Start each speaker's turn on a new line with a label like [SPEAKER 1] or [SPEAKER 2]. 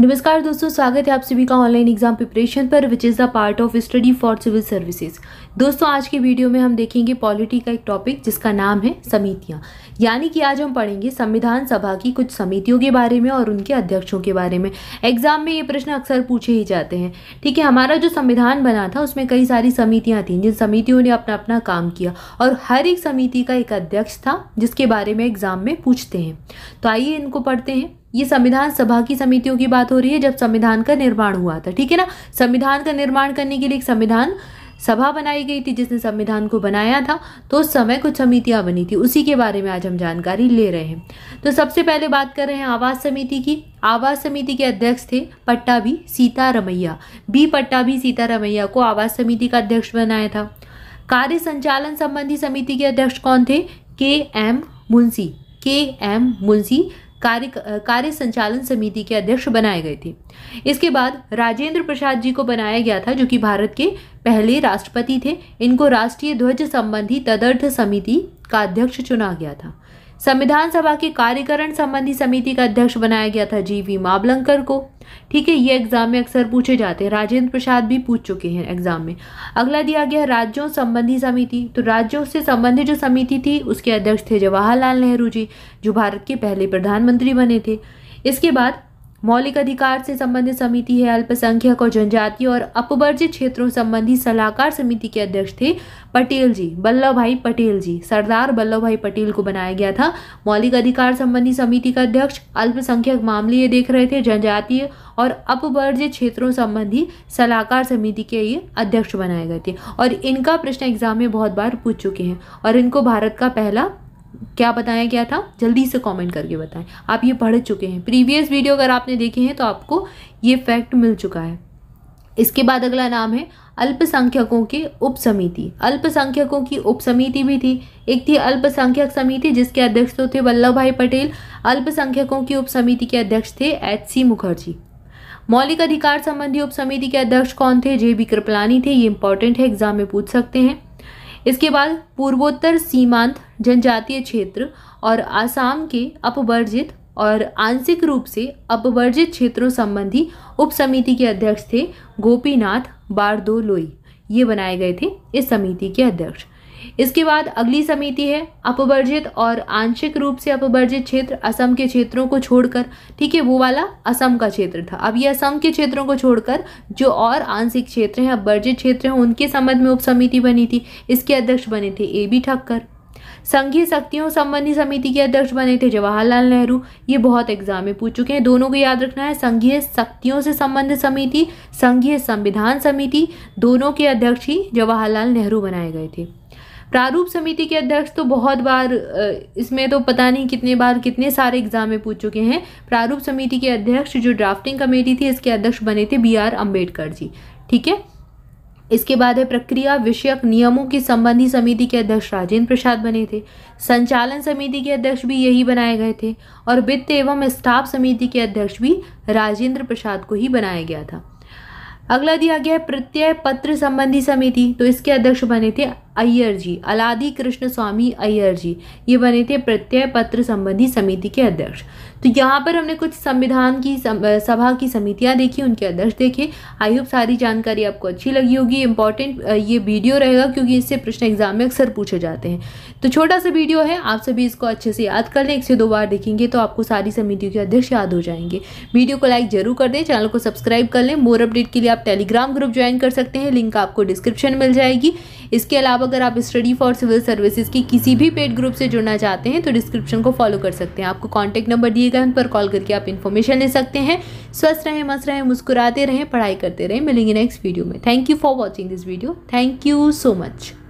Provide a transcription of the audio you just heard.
[SPEAKER 1] नमस्कार दोस्तों स्वागत है आप सभी का ऑनलाइन एग्जाम प्रिपरेशन पर which is the part of study for civil services दोस्तों आज के वीडियो में हम देखेंगे पॉलिटी का एक टॉपिक जिसका नाम है समितियाँ यानी कि आज हम पढ़ेंगे संविधान सभा की कुछ समितियों के बारे में और उनके अध्यक्षों के बारे में एग्जाम में ये प्रश्न अक्सर पूछे ही जाते हैं ठीक है हमारा जो संविधान बना था उसमें कई सारी समितियाँ थीं जिन समितियों ने अपना अपना काम किया और हर एक समिति का एक अध्यक्ष था जिसके बारे में एग्जाम में पूछते हैं तो आइए इनको पढ़ते हैं ये संविधान सभा की समितियों की बात हो रही है जब संविधान का निर्माण हुआ था ठीक है ना संविधान का निर्माण करने के लिए एक संविधान सभा बनाई गई थी जिसने संविधान को बनाया था तो उस समय कुछ समितियाँ बनी थी उसी के बारे में आज हम जानकारी ले रहे हैं तो सबसे पहले बात कर रहे हैं आवास समिति की आवास समिति के अध्यक्ष थे पट्टा भी सीतारमैया बी पट्टा भी सीतारमैया को आवास समिति का अध्यक्ष बनाया था कार्य संचालन संबंधी समिति के अध्यक्ष कौन थे के एम मुंशी के एम मुंशी कार्य कार्य संचालन समिति के अध्यक्ष बनाए गए थे इसके बाद राजेंद्र प्रसाद जी को बनाया गया था जो कि भारत के पहले राष्ट्रपति थे इनको राष्ट्रीय ध्वज संबंधी तदर्थ समिति का अध्यक्ष चुना गया था संविधान सभा की कार्यकरण संबंधी समिति का अध्यक्ष बनाया गया था जीवी माबलंकर को ठीक है ये एग्जाम में अक्सर पूछे जाते हैं राजेंद्र प्रसाद भी पूछ चुके हैं एग्जाम में अगला दिया गया राज्यों संबंधी समिति तो राज्यों से संबंधित जो समिति थी उसके अध्यक्ष थे जवाहरलाल नेहरू जी जो भारत के पहले प्रधानमंत्री बने थे इसके बाद मौलिक अधिकार से संबंधित समिति है अल्पसंख्यक और जनजातीय और अपवर्जित क्षेत्रों संबंधी सलाहकार समिति के अध्यक्ष थे पटेल जी वल्लभ भाई पटेल जी सरदार वल्लभ भाई पटेल को बनाया गया था मौलिक अधिकार संबंधी समिति का अध्यक्ष अल्पसंख्यक मामले ये देख रहे थे जनजातीय और अपवर्जित क्षेत्रों संबंधी सलाहकार समिति के ये अध्यक्ष बनाए गए थे और इनका प्रश्न एग्जाम में बहुत बार पूछ चुके हैं और इनको भारत का पहला क्या बताया गया था जल्दी से कमेंट करके बताएं आप ये पढ़ चुके हैं प्रीवियस वीडियो अगर आपने देखे हैं तो आपको ये फैक्ट मिल चुका है इसके बाद अगला नाम है अल्पसंख्यकों की उप समिति अल्पसंख्यकों की उप समिति भी थी एक थी अल्पसंख्यक समिति जिसके अध्यक्ष तो थे वल्लभ भाई पटेल अल्पसंख्यकों की उप समिति के अध्यक्ष थे एच सी मुखर्जी मौलिक अधिकार संबंधी उप समिति के अध्यक्ष कौन थे जे बी कृपलानी थे ये इंपॉर्टेंट है एग्जाम में पूछ सकते हैं इसके बाद पूर्वोत्तर सीमांत जनजातीय क्षेत्र और आसाम के अपवर्जित और आंशिक रूप से अपवर्जित क्षेत्रों संबंधी उपसमिति के अध्यक्ष थे गोपीनाथ बारदोलोई ये बनाए गए थे इस समिति के अध्यक्ष इसके बाद अगली समिति है अपवर्जित और आंशिक रूप से अपवर्जित क्षेत्र असम के क्षेत्रों को छोड़कर ठीक है वो वाला असम का क्षेत्र था अब ये असम के क्षेत्रों को छोड़कर जो और आंशिक क्षेत्र हैं अपवर्जित क्षेत्र हैं उनके संबंध में उपसमिति बनी थी इसके अध्यक्ष बने थे ए बी ठक्कर संघीय शक्तियों संबंधी समिति के अध्यक्ष बने थे जवाहरलाल नेहरू ये बहुत एग्जाम में पूछ चुके हैं दोनों को याद रखना है संघीय शक्तियों से संबंधित समिति संघीय संविधान समिति दोनों के अध्यक्ष ही जवाहरलाल नेहरू बनाए गए थे प्रारूप समिति के अध्यक्ष तो बहुत बार इसमें तो पता नहीं कितने बार कितने सारे एग्जाम में पूछ चुके हैं प्रारूप समिति के अध्यक्ष जो ड्राफ्टिंग कमेटी थी इसके अध्यक्ष बने थे बी आर अम्बेडकर जी ठीक है इसके बाद है प्रक्रिया विषयक नियमों की संबंधी समिति के अध्यक्ष राजेंद्र प्रसाद बने थे संचालन समिति के अध्यक्ष भी यही बनाए गए थे और वित्त एवं स्टाफ समिति के अध्यक्ष भी राजेंद्र प्रसाद को ही बनाया गया था अगला दिया गया है प्रत्यय पत्र संबंधी समिति तो इसके अध्यक्ष बने थे अय्यर जी अलादी कृष्ण स्वामी अय्यर जी ये बने थे प्रत्यय पत्र संबंधी समिति के अध्यक्ष तो यहाँ पर हमने कुछ संविधान की सभा की समितियाँ देखी उनके अध्यक्ष देखे आई होप सारी जानकारी आपको अच्छी लगी होगी इंपॉर्टेंट ये वीडियो रहेगा क्योंकि इससे प्रश्न एग्जाम में अक्सर पूछे जाते हैं तो छोटा सा वीडियो है आप सभी इसको अच्छे से याद कर लें एक से दो बार देखेंगे तो आपको सारी समितियों के अध्यक्ष याद हो जाएंगे वीडियो को लाइक जरूर कर दें चैनल को सब्सक्राइब कर लें मोर अपडेट के लिए आप टेलीग्राम ग्रुप ज्वाइन कर सकते हैं लिंक आपको डिस्क्रिप्शन मिल जाएगी इसके अलावा अगर आप स्टडी फॉर सिविल सर्विसेज की किसी भी पेड ग्रुप से जुड़ना चाहते हैं तो डिस्क्रिप्शन को फॉलो कर सकते हैं आपको कॉन्टैक्ट नंबर दिए गए उन पर कॉल करके आप इन्फॉर्मेशन ले सकते हैं स्वस्थ रहें मस्त रहें मुस्कुराते रहें पढ़ाई करते रहें मिलेंगे नेक्स्ट वीडियो में thank you for watching this video thank you so much